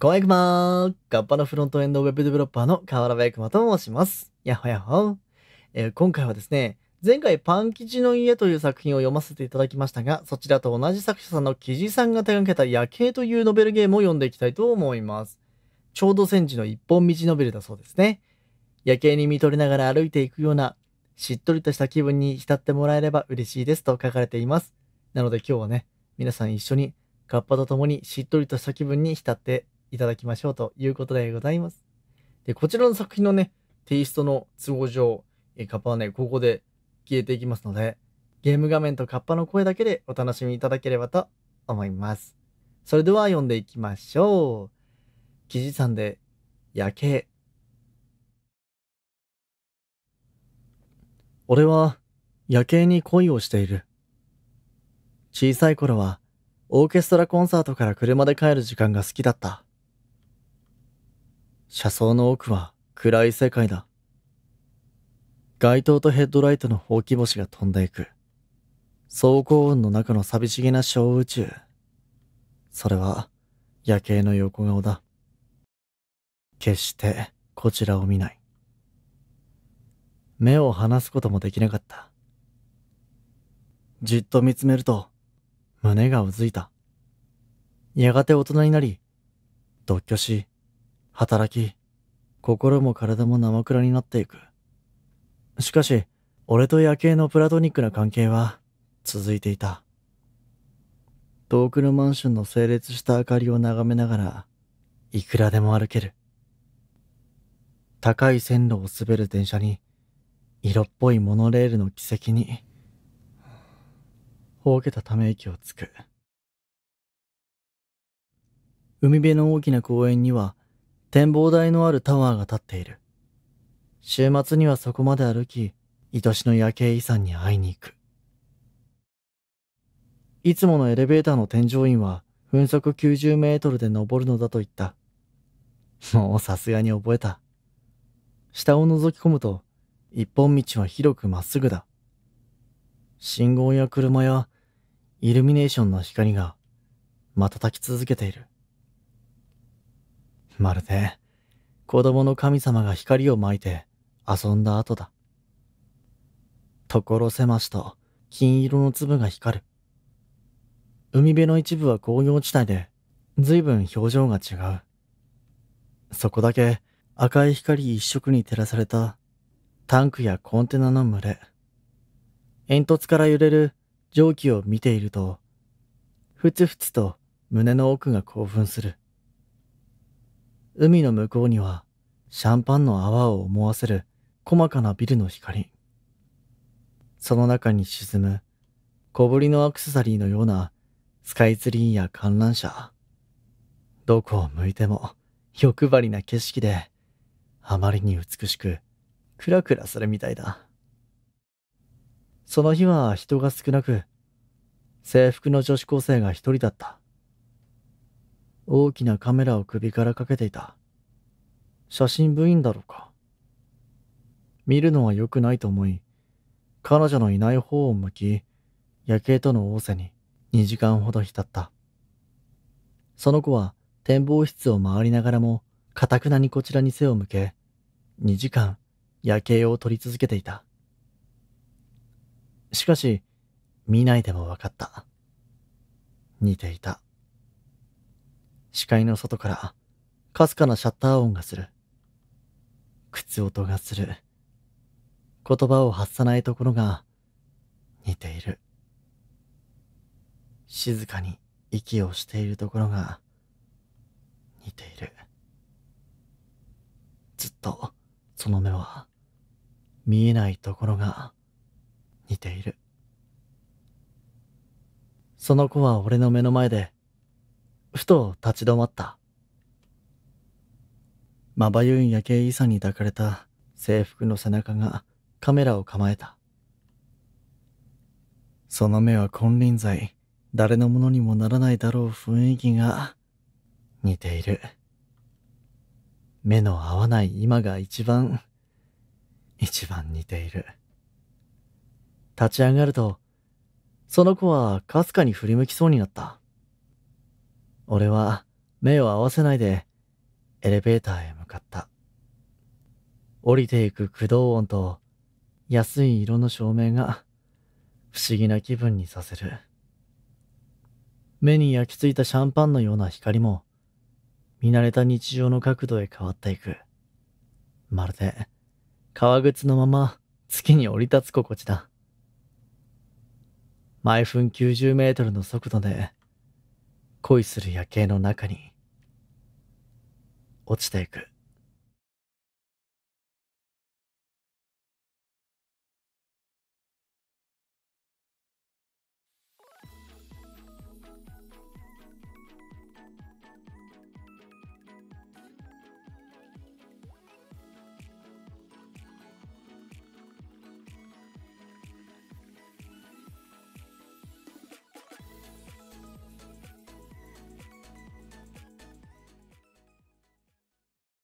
こえくまガッパのフロントエンドウェブデベロッパーの河原ベクマと申します。やっほやっほ。えー、今回はですね、前回パン吉の家という作品を読ませていただきましたが、そちらと同じ作者さんのキジさんが手掛けた夜景というノベルゲームを読んでいきたいと思います。ちょうど戦時の一本道ノベルだそうですね。夜景に見とれながら歩いていくような、しっとりとした気分に浸ってもらえれば嬉しいですと書かれています。なので今日はね、皆さん一緒にカッパと共にしっとりとした気分に浸っていただきましょうということでございます。で、こちらの作品のね、テイストの都合上、えカッパはね、ここで消えていきますので、ゲーム画面とカッパの声だけでお楽しみいただければと思います。それでは読んでいきましょう。記事さんで夜景。俺は夜景に恋をしている。小さい頃はオーケストラコンサートから車で帰る時間が好きだった。車窓の奥は暗い世界だ。街灯とヘッドライトの放き星が飛んでいく。走行音の中の寂しげな小宇宙。それは夜景の横顔だ。決してこちらを見ない。目を離すこともできなかった。じっと見つめると胸がうずいた。やがて大人になり、独居し、働き、心も体も生倉になっていく。しかし、俺と夜景のプラトニックな関係は続いていた。遠くのマンションの整列した明かりを眺めながら、いくらでも歩ける。高い線路を滑る電車に、色っぽいモノレールの軌跡に、ほうけたため息をつく。海辺の大きな公園には、展望台のあるタワーが立っている。週末にはそこまで歩き、愛しの夜景遺産に会いに行く。いつものエレベーターの添乗員は、分速90メートルで登るのだと言った。もうさすがに覚えた。下を覗き込むと、一本道は広くまっすぐだ。信号や車や、イルミネーションの光が、瞬き続けている。まるで、子供の神様が光をまいて遊んだ後だ。とこせ狭しと金色の粒が光る。海辺の一部は工業地帯で、随分表情が違う。そこだけ赤い光一色に照らされたタンクやコンテナの群れ。煙突から揺れる蒸気を見ていると、ふつふつと胸の奥が興奮する。海の向こうにはシャンパンの泡を思わせる細かなビルの光。その中に沈む小ぶりのアクセサリーのようなスカイツリーや観覧車。どこを向いても欲張りな景色であまりに美しくクラクラするみたいだ。その日は人が少なく、制服の女子高生が一人だった。大きなカメラを首からかけていた。写真部員だろうか。見るのは良くないと思い、彼女のいない方を向き、夜景との仰せに2時間ほど浸った。その子は展望室を回りながらも、かたくなにこちらに背を向け、2時間夜景を撮り続けていた。しかし、見ないでも分かった。似ていた。視界の外から、かすかなシャッター音がする。靴音がする。言葉を発さないところが、似ている。静かに息をしているところが、似ている。ずっと、その目は、見えないところが、似ている。その子は俺の目の前で、ふと立ち止まった。まばゆい夜景遺産に抱かれた制服の背中がカメラを構えた。その目は金輪際、誰のものにもならないだろう雰囲気が似ている。目の合わない今が一番、一番似ている。立ち上がると、その子はかすかに振り向きそうになった。俺は目を合わせないでエレベーターへ向かった。降りていく駆動音と安い色の照明が不思議な気分にさせる。目に焼き付いたシャンパンのような光も見慣れた日常の角度へ変わっていく。まるで革靴のまま月に降り立つ心地だ。毎分90メートルの速度で恋する夜景の中に落ちていく